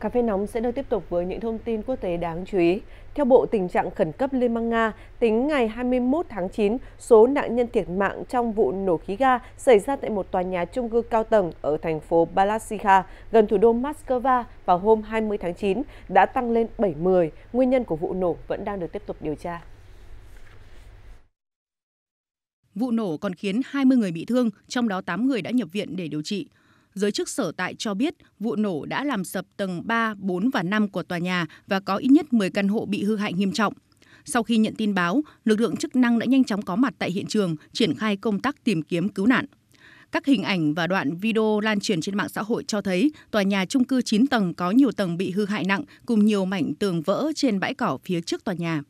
Cà phê nóng sẽ được tiếp tục với những thông tin quốc tế đáng chú ý. Theo Bộ Tình trạng Khẩn cấp Liên bang Nga, tính ngày 21 tháng 9, số nạn nhân thiệt mạng trong vụ nổ khí ga xảy ra tại một tòa nhà trung cư cao tầng ở thành phố Balasica, gần thủ đô Moscow vào hôm 20 tháng 9 đã tăng lên 70. Nguyên nhân của vụ nổ vẫn đang được tiếp tục điều tra. Vụ nổ còn khiến 20 người bị thương, trong đó 8 người đã nhập viện để điều trị. Giới chức sở tại cho biết vụ nổ đã làm sập tầng 3, 4 và 5 của tòa nhà và có ít nhất 10 căn hộ bị hư hại nghiêm trọng. Sau khi nhận tin báo, lực lượng chức năng đã nhanh chóng có mặt tại hiện trường, triển khai công tác tìm kiếm cứu nạn. Các hình ảnh và đoạn video lan truyền trên mạng xã hội cho thấy tòa nhà chung cư 9 tầng có nhiều tầng bị hư hại nặng cùng nhiều mảnh tường vỡ trên bãi cỏ phía trước tòa nhà.